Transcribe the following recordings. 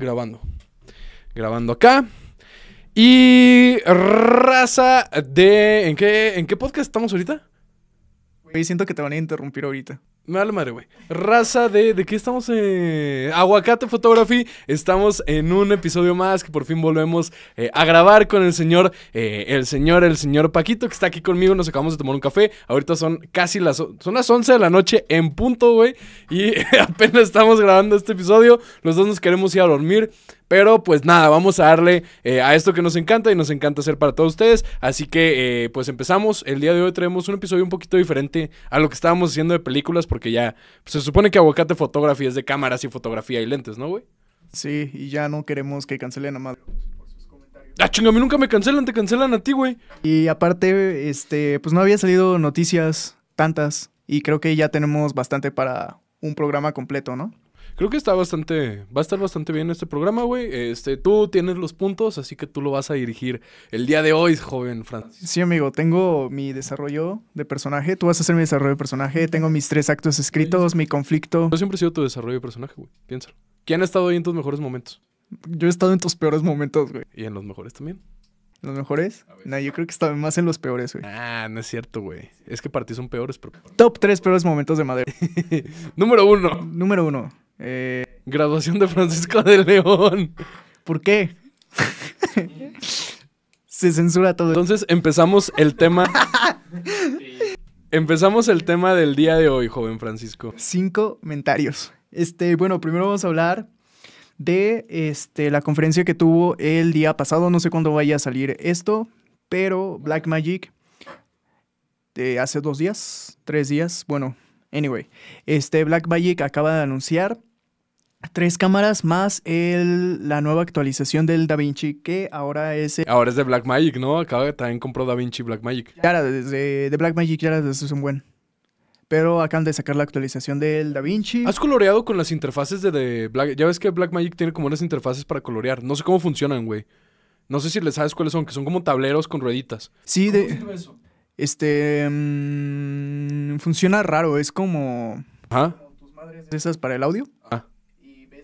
grabando. Grabando acá. Y raza de... ¿En qué, ¿en qué podcast estamos ahorita? siento que te van a interrumpir ahorita. Me vale madre, güey. Raza de. ¿De qué estamos? en Aguacate Photography. Estamos en un episodio más que por fin volvemos eh, a grabar con el señor. Eh, el señor, el señor Paquito, que está aquí conmigo. Nos acabamos de tomar un café. Ahorita son casi las. Son las 11 de la noche en punto, güey. Y apenas estamos grabando este episodio. Los dos nos queremos ir a dormir. Pero pues nada, vamos a darle eh, a esto que nos encanta y nos encanta hacer para todos ustedes. Así que eh, pues empezamos. El día de hoy traemos un episodio un poquito diferente a lo que estábamos haciendo de películas porque ya pues, se supone que abocate Fotografía es de cámaras y fotografía y lentes, ¿no, güey? Sí, y ya no queremos que cancelen a más. Ah, chinga, a mí nunca me cancelan, te cancelan a ti, güey. Y aparte, este, pues no había salido noticias tantas y creo que ya tenemos bastante para un programa completo, ¿no? Creo que está bastante, va a estar bastante bien este programa, güey. Este, tú tienes los puntos, así que tú lo vas a dirigir el día de hoy, joven Francis. Sí, amigo, tengo mi desarrollo de personaje, tú vas a hacer mi desarrollo de personaje, tengo mis tres actos escritos, mi conflicto. Yo siempre he sido tu desarrollo de personaje, güey, piénsalo. ¿Quién ha estado ahí en tus mejores momentos? Yo he estado en tus peores momentos, güey. ¿Y en los mejores también? ¿Los mejores? No, yo creo que estaba más en los peores, güey. Ah, no es cierto, güey. Es que para ti son peores. Pero... Top tres peores momentos de madera. Número uno. Número uno. Eh, graduación de Francisco de León. ¿Por qué? Se censura todo. Entonces empezamos el tema. empezamos el tema del día de hoy, joven Francisco. Cinco comentarios. Este, bueno, primero vamos a hablar de este, la conferencia que tuvo el día pasado. No sé cuándo vaya a salir esto, pero Blackmagic de hace dos días, tres días, bueno, anyway, este Blackmagic acaba de anunciar Tres cámaras más el, la nueva actualización del DaVinci, que ahora es... Ahora es de Blackmagic, ¿no? Acaba de también compró DaVinci Blackmagic. Ya de, de Blackmagic ya eso es un buen. Pero acaban de sacar la actualización del DaVinci. ¿Has coloreado con las interfaces de, de Black... Ya ves que Blackmagic tiene como unas interfaces para colorear. No sé cómo funcionan, güey. No sé si les sabes cuáles son, que son como tableros con rueditas. Sí, ¿Cómo de... Sirve eso? Este... Mm, funciona raro, es como... ¿Ah? Tus madres esas para el audio. Ah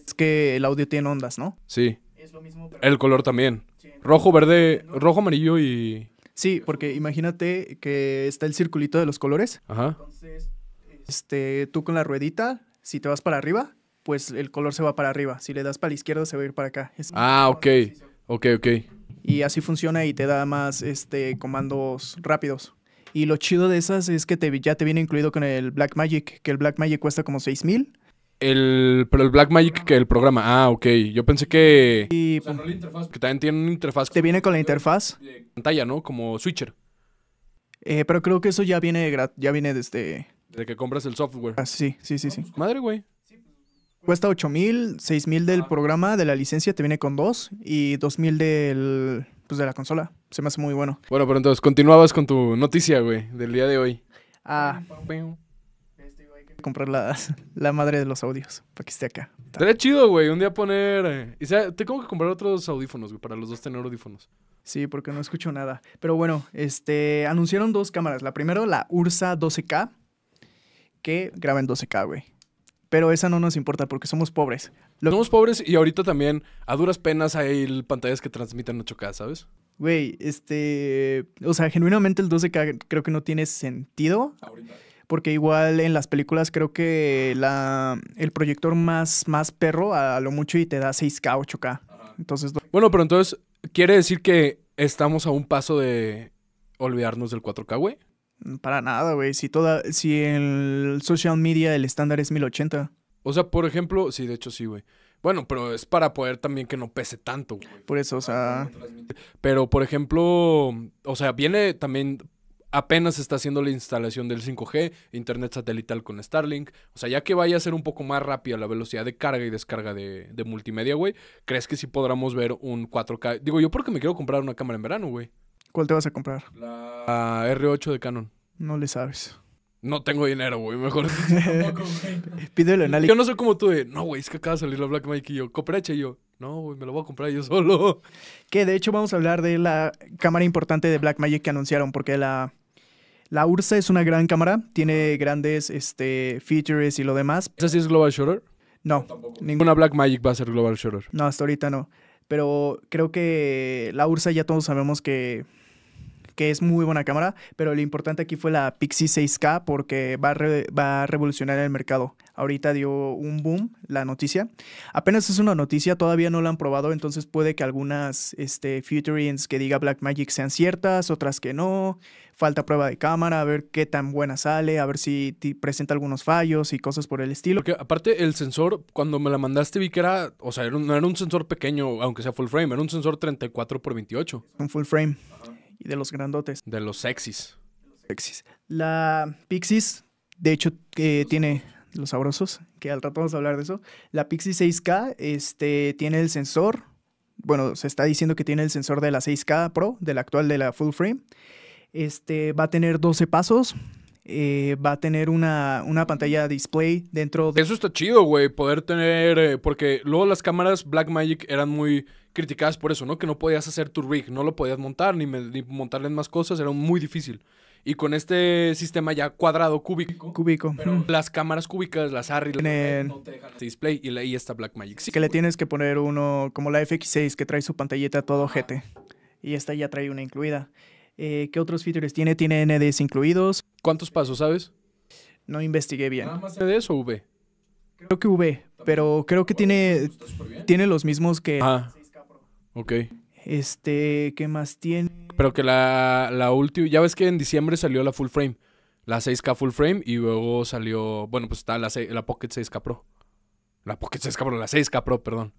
es que el audio tiene ondas, ¿no? Sí. Es lo mismo. El color también. Rojo, verde, rojo, amarillo y... Sí, porque imagínate que está el circulito de los colores. Ajá. Entonces, este, tú con la ruedita, si te vas para arriba, pues el color se va para arriba. Si le das para la izquierda, se va a ir para acá. Ah, ah, ok. Ok, ok. Y así funciona y te da más este, comandos rápidos. Y lo chido de esas es que te, ya te viene incluido con el Black Magic, que el Black Magic cuesta como 6000 el, pero el Blackmagic que el programa. Ah, ok. Yo pensé que. que también tiene una interfaz. Te viene con la interfaz. De pantalla, ¿no? Como switcher. Eh, pero creo que eso ya viene ya viene desde. Desde que compras el software. Ah, sí, sí, sí, sí. Madre, güey. Cuesta 8 mil, seis mil del ah. programa, de la licencia, te viene con dos. Y 2000 mil del. Pues de la consola. Se me hace muy bueno. Bueno, pero entonces continuabas con tu noticia, güey, del día de hoy. Ah comprar la, madre de los audios para que esté acá. Estaría chido, güey, un día poner... Eh, y sea, tengo que comprar otros audífonos, güey, para los dos tener audífonos. Sí, porque no escucho nada. Pero bueno, este, anunciaron dos cámaras. La primera, la Ursa 12K, que graba en 12K, güey. Pero esa no nos importa porque somos pobres. Somos pobres y ahorita también a duras penas hay pantallas que transmiten 8K, ¿sabes? Güey, este. O sea, genuinamente el 12K creo que no tiene sentido. Ahorita porque igual en las películas creo que la, el proyector más, más perro a lo mucho y te da 6K, 8K. Entonces, bueno, pero entonces, ¿quiere decir que estamos a un paso de olvidarnos del 4K, güey? Mm, para nada, güey. Si, toda, si el social media el estándar es 1080. O sea, por ejemplo, sí, de hecho sí, güey. Bueno, pero es para poder también que no pese tanto, güey. Por eso, o sea. Ah, pero, por ejemplo, o sea, viene también apenas está haciendo la instalación del 5G, internet satelital con Starlink. O sea, ya que vaya a ser un poco más rápida la velocidad de carga y descarga de, multimedia, güey, ¿crees que sí podremos ver un 4K? Digo, yo porque me quiero comprar una cámara en verano, güey. ¿Cuál te vas a comprar? La R8 de Canon. No le sabes. No tengo dinero, güey. Mejor. Pídelo en Yo no sé cómo tú de, no, güey, es que acaba de salir la Black Mike y yo, coprecha y yo. No, me lo voy a comprar yo solo. Que de hecho vamos a hablar de la cámara importante de Blackmagic que anunciaron, porque la, la Ursa es una gran cámara, tiene grandes este, features y lo demás. ¿Esa sí es Global Shutter? No, Tampoco. ninguna Blackmagic va a ser Global Shutter. No, hasta ahorita no. Pero creo que la Ursa ya todos sabemos que, es muy buena cámara, pero lo importante aquí fue la Pixie 6K porque va va a revolucionar el mercado. Ahorita dio un boom la noticia. Apenas es una noticia, todavía no la han probado, entonces puede que algunas este, que diga Blackmagic sean ciertas, otras que no. Falta prueba de cámara, a ver qué tan buena sale, a ver si presenta algunos fallos y cosas por el estilo. Porque aparte el sensor, cuando me la mandaste vi que era, o sea, un, no era un sensor pequeño, aunque sea full frame, era un sensor 34 x 28. Un full frame. Y de los grandotes. De los sexys. La Pixis, de hecho, eh, tiene los sabrosos, que al rato vamos a hablar de eso. La Pixie 6K este, tiene el sensor, bueno, se está diciendo que tiene el sensor de la 6K Pro, Del actual de la full frame. Este, va a tener 12 pasos, eh, va a tener una, una, pantalla display dentro de... Eso está chido, güey, poder tener... Eh, porque luego las cámaras Blackmagic eran muy criticadas por eso, ¿no? Que no podías hacer tu rig, no lo podías montar, ni, me, ni más cosas, era muy difícil. Y con este sistema ya cuadrado cúbico. Cúbico. las cámaras cúbicas, las Arri, las no te display y ahí está Blackmagic. Sí, que le tienes que poner uno como la FX6 que trae su pantallita todo GT Y esta ya trae una incluida. Eh, ¿Qué otros features tiene? Tiene NDs incluidos. ¿Cuántos pasos sabes? No investigué bien. ¿Nada más NDs o V? Creo que V, pero creo que tiene, tiene los mismos que... Ah, ok. Este, ¿qué más tiene? Pero que la, última, ya ves que en diciembre salió la full frame, la 6K full frame y luego salió, bueno, pues está la, Pocket 6K Pro. La Pocket 6K Pro, la 6K Pro, perdón.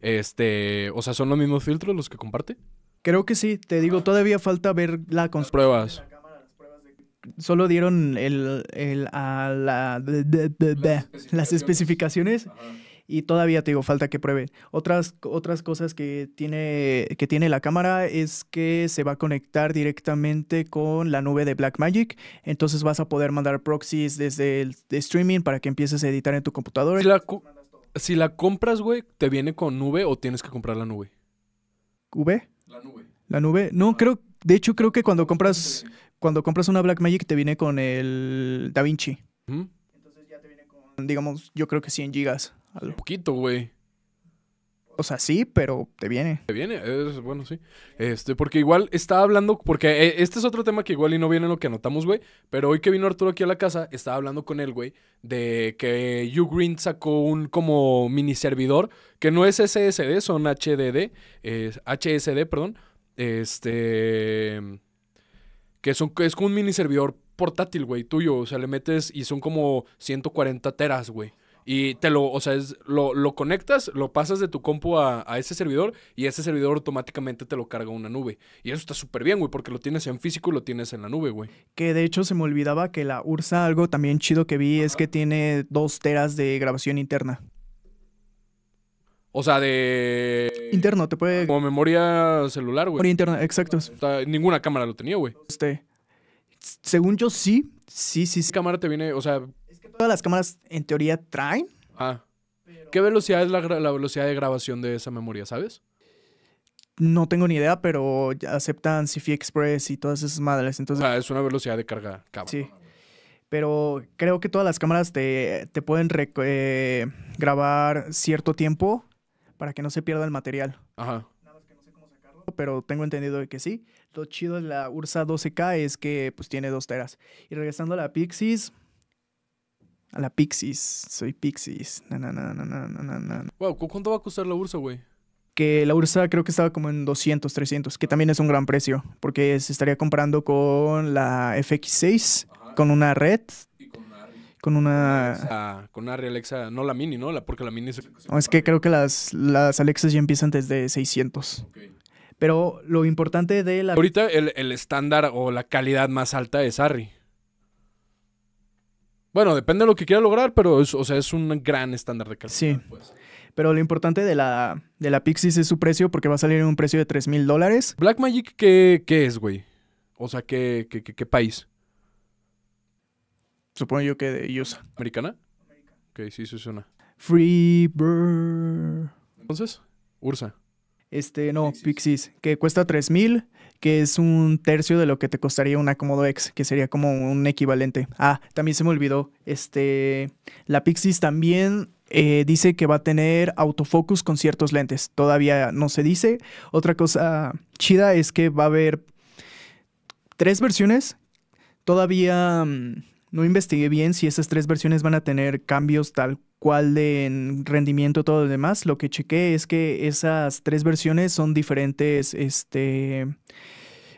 Este, o sea, son los mismos filtros los que comparte. Creo que sí, te digo, todavía falta ver la construcción. pruebas. las Solo dieron el, el a la, de, las especificaciones. Las especificaciones y todavía te digo, falta que pruebe. Otras, otras cosas que tiene, que tiene la cámara es que se va a conectar directamente con la nube de Blackmagic, entonces vas a poder mandar proxies desde el streaming para que empieces a editar en tu computadora. Si la, compras, güey, ¿te viene con nube o tienes que comprar la nube? ¿V? La nube. La nube. No, creo, de hecho creo que cuando compras, cuando compras una Blackmagic te viene con el DaVinci. Entonces ya te viene con, digamos, yo creo que 100 gigas. Un poquito, güey. O sea, sí, pero te viene. Te viene, es bueno, sí. Este, porque igual estaba hablando, porque eh, este es otro tema que igual y no viene lo que anotamos, güey. Pero hoy que vino Arturo aquí a la casa, estaba hablando con él, güey, de que Ugreen sacó un como mini servidor, que no es SSD, son HDD, HSD, perdón. Este. Que son, es un mini servidor portátil, güey, tuyo. O sea, le metes y son como 140 teras, güey. Y te lo, o sea, lo, conectas, lo pasas de tu compu a, ese servidor y ese servidor automáticamente te lo carga a una nube. Y eso está súper bien, güey, porque lo tienes en físico y lo tienes en la nube, güey. Que de hecho se me olvidaba que la URSA, algo también chido que vi, es que tiene dos teras de grabación interna. O sea, de. Interno, te puede. Como memoria celular, güey. Memoria interna, exacto. ninguna cámara lo tenía, güey. Este. Según yo, sí. Sí, sí, sí. ¿Qué cámara te viene, o sea, todas las cámaras en teoría traen. Ah. ¿Qué velocidad es la, velocidad de grabación de esa memoria, sabes? No tengo ni idea, pero aceptan CFI Express y todas esas madres. Entonces... Ah, es una velocidad de carga cabrón. Sí. Pero creo que todas las cámaras te, pueden eh, grabar cierto tiempo para que no se pierda el material. Ajá. Nada que no sé cómo sacarlo, pero tengo entendido que sí. Lo chido de la Ursa 12K es que pues tiene dos teras. Y regresando a la Pixis, a la Pixis Soy Pixis Na, na, wow, ¿cuánto va a costar la Ursa, güey? Que la Ursa creo que estaba como en 200, 300, que también es un gran precio, porque se estaría comprando con la FX6, con una red. con una... Con Alexa, con una ah, Alexa, no la mini, ¿no? La, porque la mini es... es que creo que las, las Alexas ya empiezan desde 600. Pero lo importante de la... Ahorita el, el estándar o la calidad más alta es Arri. Bueno, depende de lo que quiera lograr, pero es, o sea, es un gran estándar de calidad. Sí. Pues. Pero lo importante de la, de la Pixis es su precio, porque va a salir en un precio de 3 mil dólares. ¿Blackmagic qué, qué es, güey? O sea, ¿qué, qué, qué, país? Supongo yo que de USA. ¿Americana? Ok, sí, sí suena. Free Bird. Entonces, Ursa. Este, no, Pixis que cuesta 3000, que es un tercio de lo que te costaría un Acomodo X, que sería como un equivalente. Ah, también se me olvidó, este, la Pixis también eh, dice que va a tener autofocus con ciertos lentes, todavía no se dice. Otra cosa chida es que va a haber tres versiones, todavía mm, no investigué bien si esas tres versiones van a tener cambios tal cuál de rendimiento, todo lo demás. Lo que chequé es que esas tres versiones son diferentes este,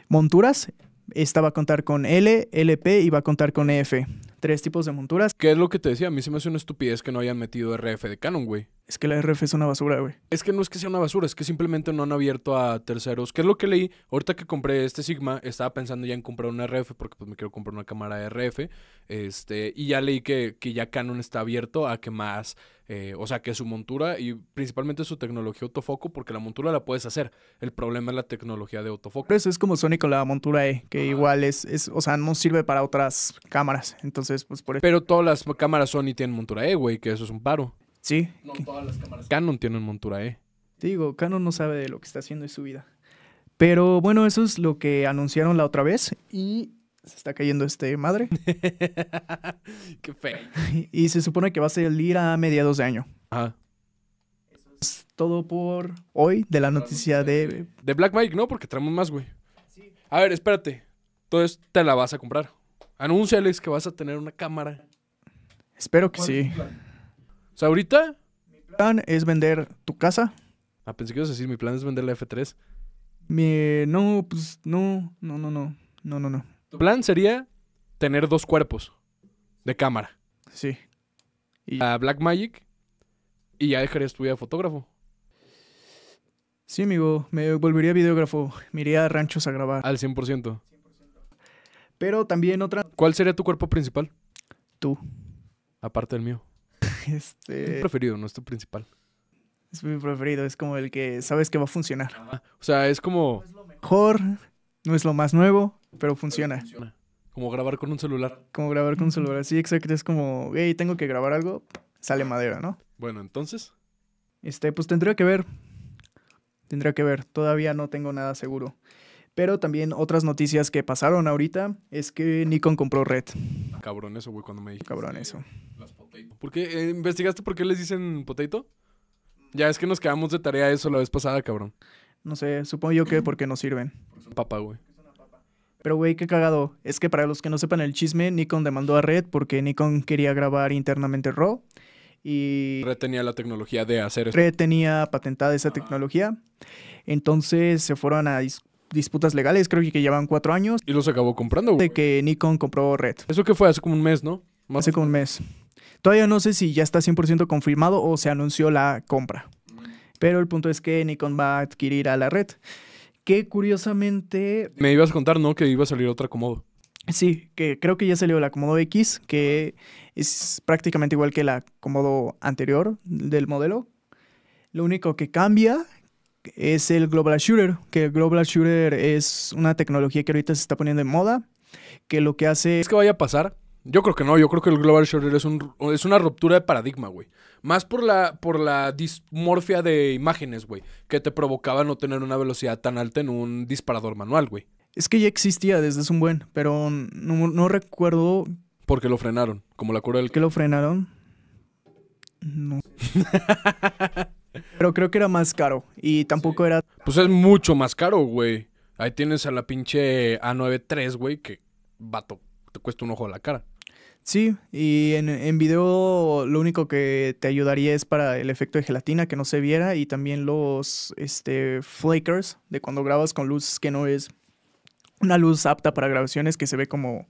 monturas. Esta va a contar con L, LP y va a contar con EF tres tipos de monturas. ¿Qué es lo que te decía? A mí se me hace una estupidez que no hayan metido RF de Canon, güey. Es que la RF es una basura, güey. Es que no es que sea una basura, es que simplemente no han abierto a terceros. ¿Qué es lo que leí? Ahorita que compré este Sigma, estaba pensando ya en comprar una RF porque pues me quiero comprar una cámara RF. Este, y ya leí que, que ya Canon está abierto a que más eh, o sea, que su montura y principalmente su tecnología autofoco, porque la montura la puedes hacer. El problema es la tecnología de autofoco. Eso es como Sony con la montura E, que igual es, o sea, no sirve para otras cámaras. Entonces, pues por eso. Pero todas las cámaras Sony tienen montura E, güey, que eso es un paro. Sí. No todas las cámaras. Canon tienen montura E. digo, Canon no sabe de lo que está haciendo en su vida. Pero bueno, eso es lo que anunciaron la otra vez. Y se está cayendo este madre. Qué feo. Y se supone que va a salir a mediados de año. Ajá. Eso es todo por hoy de la noticia de... De Black Mike, ¿no? Porque traemos más, güey. A ver, espérate. Entonces te la vas a comprar. Anúnciales que vas a tener una cámara. Espero que sí. O sea, ahorita... Mi plan es vender tu casa. Ah, pensé que ibas a decir, mi plan es vender la F3. Mi... No, pues no, no, no, no, no, no, no. Tu plan sería tener dos cuerpos de cámara. Sí. Y... A Blackmagic y ya dejarías tu vida de fotógrafo. Sí, amigo, me volvería videógrafo, me iría a ranchos a grabar. Al 100%. Pero también otra... ¿Cuál sería tu cuerpo principal? Tú. Aparte del mío. Este... Es preferido, no es tu principal. Es mi preferido, es como el que sabes que va a funcionar. O sea, es como... No es lo mejor, no es lo más nuevo, pero funciona. Como grabar con un celular. Como grabar con un celular, sí, exacto. Es como, hey, tengo que grabar algo, sale madera, ¿no? Bueno, entonces. Este, pues tendría que ver. Tendría que ver. Todavía no tengo nada seguro. Pero también otras noticias que pasaron ahorita es que Nikon compró Red. Cabrón eso, güey, cuando me dijiste. Cabrón eso. Las potato. ¿Por qué? Eh, ¿Investigaste por qué les dicen potato? Ya es que nos quedamos de tarea eso la vez pasada, cabrón. No sé, supongo yo que porque no sirven. güey. Pero güey, qué cagado. Es que para los que no sepan el chisme, Nikon demandó a Red porque Nikon quería grabar internamente RAW y Red tenía la tecnología de hacer eso. Red tenía patentada esa ah. tecnología. Entonces se fueron a disputas legales, creo que llevan cuatro años. Y los acabó comprando, güey. De que Nikon compró Red. Eso que fue hace como un mes, ¿no? hace como un mes. Todavía no sé si ya está 100% confirmado o se anunció la compra. Mm. Pero el punto es que Nikon va a adquirir a la red que curiosamente... Me ibas a contar, ¿no? Que iba a salir otra Comodo. Sí, que creo que ya salió la Comodo X, que es prácticamente igual que la Comodo anterior del modelo. Lo único que cambia es el Global Shooter, que el Global Shooter es una tecnología que ahorita se está poniendo en moda, que lo que hace... ¿Es que vaya a pasar? Yo creo que no, yo creo que el Global Shooter es, un, es una ruptura de paradigma, güey. Más por la, por la dismorfia de imágenes, güey, que te provocaba no tener una velocidad tan alta en un disparador manual, güey. Es que ya existía desde un buen, pero no, no recuerdo. Porque lo frenaron, como la cura del. ¿Que lo frenaron? No. pero creo que era más caro y tampoco era. Pues es mucho más caro, güey. Ahí tienes a la pinche A93, güey, que vato, te cuesta un ojo de la cara. Sí, y en, en video lo único que te ayudaría es para el efecto de gelatina que no se viera y también los este, flakers de cuando grabas con luz que no es una luz apta para grabaciones que se ve como...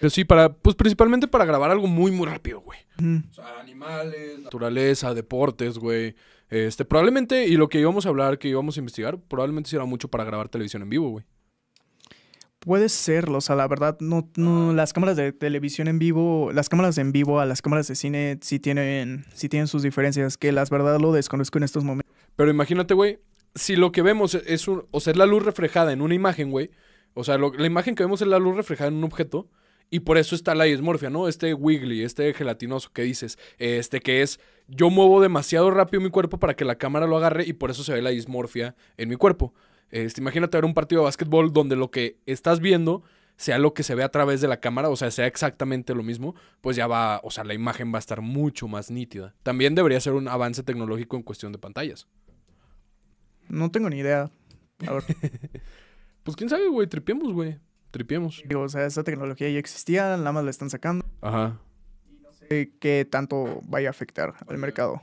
Pero sí, para, pues principalmente para grabar algo muy, muy rápido, güey. O sea, animales, naturaleza, deportes, güey. Este, probablemente, y lo que íbamos a hablar, que íbamos a investigar, probablemente será mucho para grabar televisión en vivo, güey. Puede serlo, o sea, la verdad, no, las cámaras de televisión en vivo, las cámaras en vivo a las cámaras de cine sí tienen, sí tienen sus diferencias, que las verdad lo desconozco en estos momentos. Pero imagínate, güey, si lo que vemos es un, o la luz reflejada en una imagen, güey, o sea, la imagen que vemos es la luz reflejada en un objeto, y por eso está la dismorfia, ¿no? Este wiggly, este gelatinoso que dices, este que es, yo muevo demasiado rápido mi cuerpo para que la cámara lo agarre y por eso se ve la dismorfia en mi cuerpo. Este, imagínate ver un partido de básquetbol donde lo que estás viendo sea lo que se ve a través de la cámara, o sea, sea exactamente lo mismo, pues ya va, o sea, la imagen va a estar mucho más nítida. También debería ser un avance tecnológico en cuestión de pantallas. No tengo ni idea. A ver. pues quién sabe, güey, tripiemos, güey. Tripiemos. o sea, esa tecnología ya existía, nada más la están sacando. Ajá. Y no sé qué tanto vaya a afectar al mercado.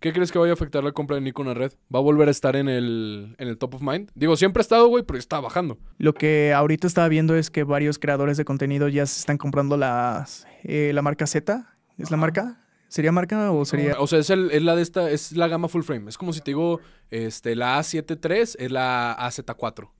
¿Qué crees que vaya a afectar la compra de Nikon a red? ¿Va a volver a estar en el, en el top of mind? Digo, siempre ha estado, güey, pero está bajando. Lo que ahorita estaba viendo es que varios creadores de contenido ya se están comprando las, eh, la marca Z. ¿Es la marca? ¿Sería marca o sería...? O sea, es, la de esta, es la gama full frame. Es como si te digo, este, la A73 es la AZ4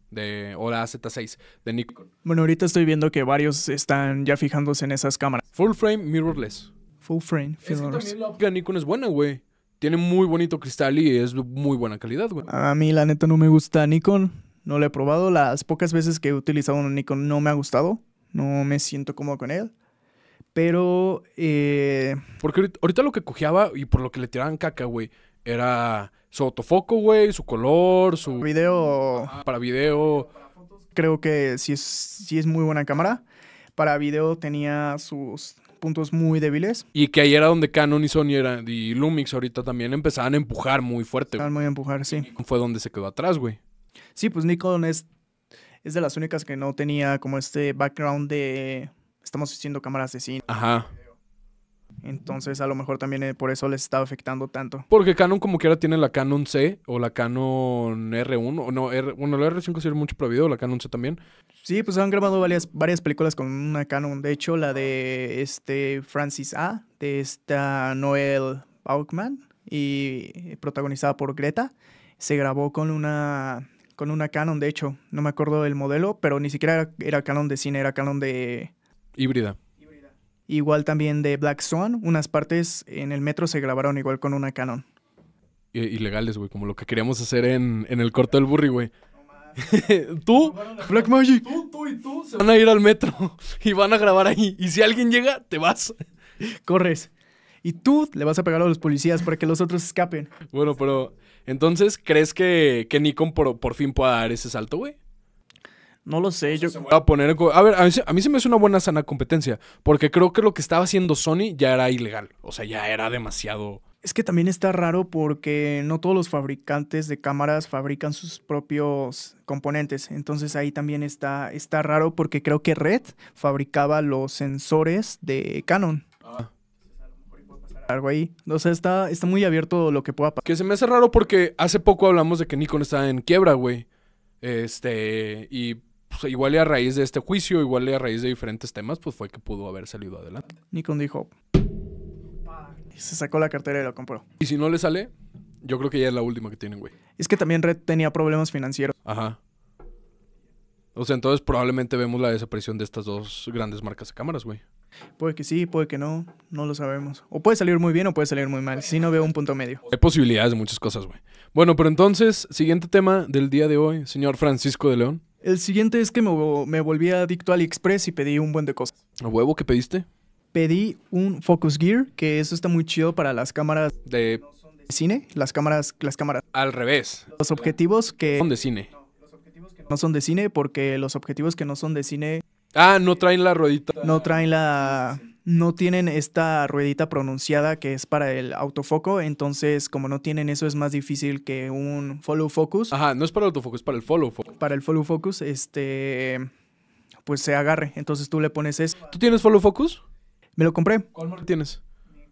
o la AZ6 de Nikon. Bueno, ahorita estoy viendo que varios están ya fijándose en esas cámaras. Full frame mirrorless. Full frame mirrorless. que la Nikon es buena, güey tiene muy bonito cristal y es muy buena calidad, güey. A mí la neta no me gusta Nikon, no lo he probado. Las pocas veces que he utilizado un Nikon no me ha gustado, no me siento cómodo con él. Pero... Eh, Porque ahorita lo que cojeaba y por lo que le tiraban caca, güey, era su autofoco, güey, su color, su... Video... Ah, para video... Creo que sí es, sí es muy buena cámara. Para video tenía sus puntos muy débiles. Y que ahí era donde Canon y Sony era, y Lumix ahorita también empezaban a empujar muy fuerte. Estaban muy a empujar, sí. fue donde se quedó atrás, güey. Sí, pues Nikon es, es de las únicas que no tenía como este background de estamos haciendo cámaras de cine. Ajá. Entonces, a lo mejor también eh, por eso les estaba afectando tanto. Porque Canon, como quiera, tiene la Canon C o la Canon R1. O no, R, bueno, la R5 sirve mucho para video, la Canon C también. Sí, pues han grabado varias, varias películas con una Canon. De hecho, la de este Francis A, de esta Noel Bauchman, y eh, protagonizada por Greta, se grabó con una, con una Canon, de hecho. No me acuerdo del modelo, pero ni siquiera era Canon de cine, era Canon de... Híbrida. Igual también de Black Swan, unas partes en el metro se grabaron igual con una Canon. Ilegales, güey, como lo que queríamos hacer en, el corto del burri, güey. tú, Black Magic, van a ir al metro y van a grabar ahí. Y si alguien llega, te vas. Corres. Y tú le vas a pegar a los policías para que los otros escapen. Bueno, pero entonces, ¿crees que, que Nikon por fin pueda dar ese salto, güey? No lo sé. Yo... voy A, poner, a ver, a mí, se me hace una buena sana competencia. Porque creo que lo que estaba haciendo Sony ya era ilegal. O sea, ya era demasiado. Es que también está raro porque no todos los fabricantes de cámaras fabrican sus propios componentes. Entonces ahí también está, está raro porque creo que Red fabricaba los sensores de Canon. Ah. Algo ahí. O sea, está, está muy abierto lo que pueda pasar. Que se me hace raro porque hace poco hablamos de que Nikon está en quiebra, güey. Este, y pues, igual y a raíz de este juicio, igual y a raíz de diferentes temas, pues fue que pudo haber salido adelante. Nikon dijo, se sacó la cartera y la compró. Y si no le sale, yo creo que ya es la última que tienen, güey. Es que también Red tenía problemas financieros. Ajá. O sea, entonces probablemente vemos la desaparición de estas dos grandes marcas de cámaras, güey. Puede que sí, puede que no, no lo sabemos. O puede salir muy bien o puede salir muy mal, si no veo un punto medio. Hay posibilidades de muchas cosas, güey. Bueno, pero entonces, siguiente tema del día de hoy, señor Francisco de León. El siguiente es que me, volví adicto a AliExpress y pedí un buen de cosas. ¿A huevo qué pediste? Pedí un Focus Gear, que eso está muy chido para las cámaras de, cine, las cámaras, las cámaras. Al revés. Los objetivos que son de cine. no son de cine porque los objetivos que no son de cine Ah, no traen la ruedita. No traen la... No tienen esta ruedita pronunciada que es para el autofoco, entonces como no tienen eso es más difícil que un follow focus. Ajá, no es para el autofocus, es para el follow focus. Para el follow focus, este, pues se agarre. Entonces tú le pones eso. ¿Tú tienes follow focus? Me lo compré. ¿Cuál tienes?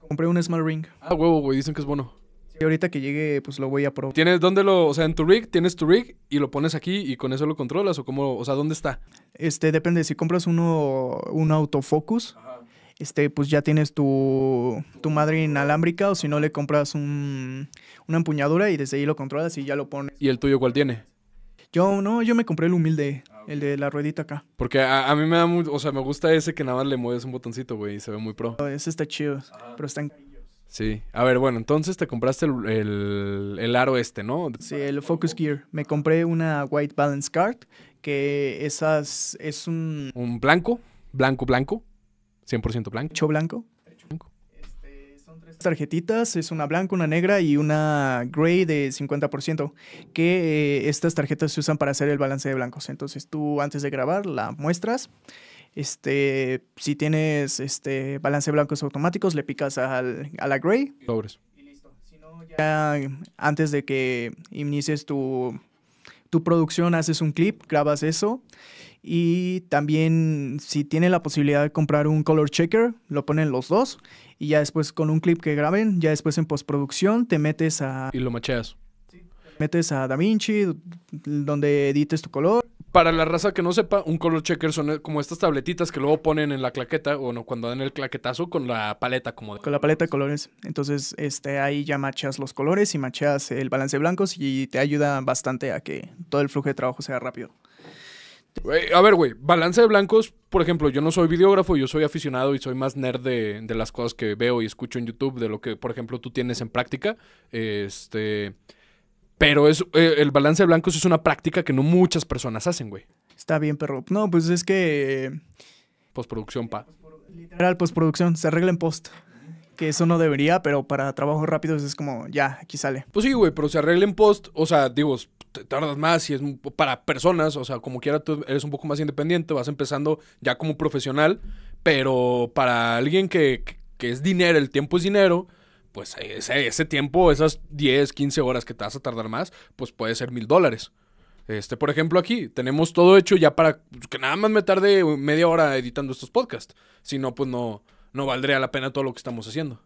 Compré un Smart Ring. Ah, huevo, güey, dicen que es bueno. Y ahorita que llegue, pues lo voy a probar. ¿Tienes dónde lo, o sea, en tu rig, tienes tu rig y lo pones aquí y con eso lo controlas o cómo, o sea, ¿dónde está? Este, depende, si compras uno, un autofocus, este, pues ya tienes tu, tu madre inalámbrica o si no le compras un, una empuñadura y desde ahí lo controlas y ya lo pones. ¿Y el tuyo cuál tiene? Yo no, yo me compré el humilde, ah, el de la ruedita acá. Porque a, mí me da muy, o sea, me gusta ese que nada más le mueves un botoncito, güey, y se ve muy pro. Ese está chido, pero está en Sí, a ver, bueno, entonces te compraste el, aro este, ¿no? Sí, el Focus Gear. Me compré una White Balance Card, que esas es un... Un blanco, blanco, blanco, 100% blanco. Hecho blanco. blanco. Este, son tres tarjetitas, es una blanca, una negra y una gray de 50%, que eh, estas tarjetas se usan para hacer el balance de blancos. Entonces tú antes de grabar la muestras este, si tienes este balance blancos automáticos, le picas al, a la gray. Y listo. ya antes de que inicies tu, producción, haces un clip, grabas eso. Y también si tiene la posibilidad de comprar un color checker, lo ponen los dos. Y ya después con un clip que graben, ya después en postproducción te metes a... Y lo macheas. Sí. Metes a DaVinci, donde edites tu color para la raza que no sepa, un color checker son eh, como estas tabletitas que luego ponen en la claqueta, o no, cuando dan el claquetazo con la paleta como Con la paleta de colores. Entonces, este, ahí ya machas los colores y machas el balance de blancos y te ayuda bastante a que todo el flujo de trabajo sea rápido. a ver, güey, balance de blancos, por ejemplo, yo no soy videógrafo, yo soy aficionado y soy más nerd de, de, las cosas que veo y escucho en YouTube, de lo que, por ejemplo, tú tienes en práctica. Este, pero es, eh, el balance de blancos es una práctica que no muchas personas hacen, güey. Está bien, perro. No, pues es que... Eh, postproducción, pa. Literal, postproducción. Se arregla en post que eso no debería, pero para trabajos rápidos es como, ya, aquí sale. Pues sí, güey, pero se arregla en post, o sea, digo, te tardas más y es para personas, o sea, como quiera tú eres un poco más independiente, vas empezando ya como profesional, pero para alguien que, que es dinero, el tiempo es dinero, pues ese, ese tiempo, esas 10, 15 horas que te vas a tardar más, pues puede ser mil dólares. Este, por ejemplo, aquí tenemos todo hecho ya para que nada más me tarde media hora editando estos podcasts. Si no, pues no, no valdría la pena todo lo que estamos haciendo.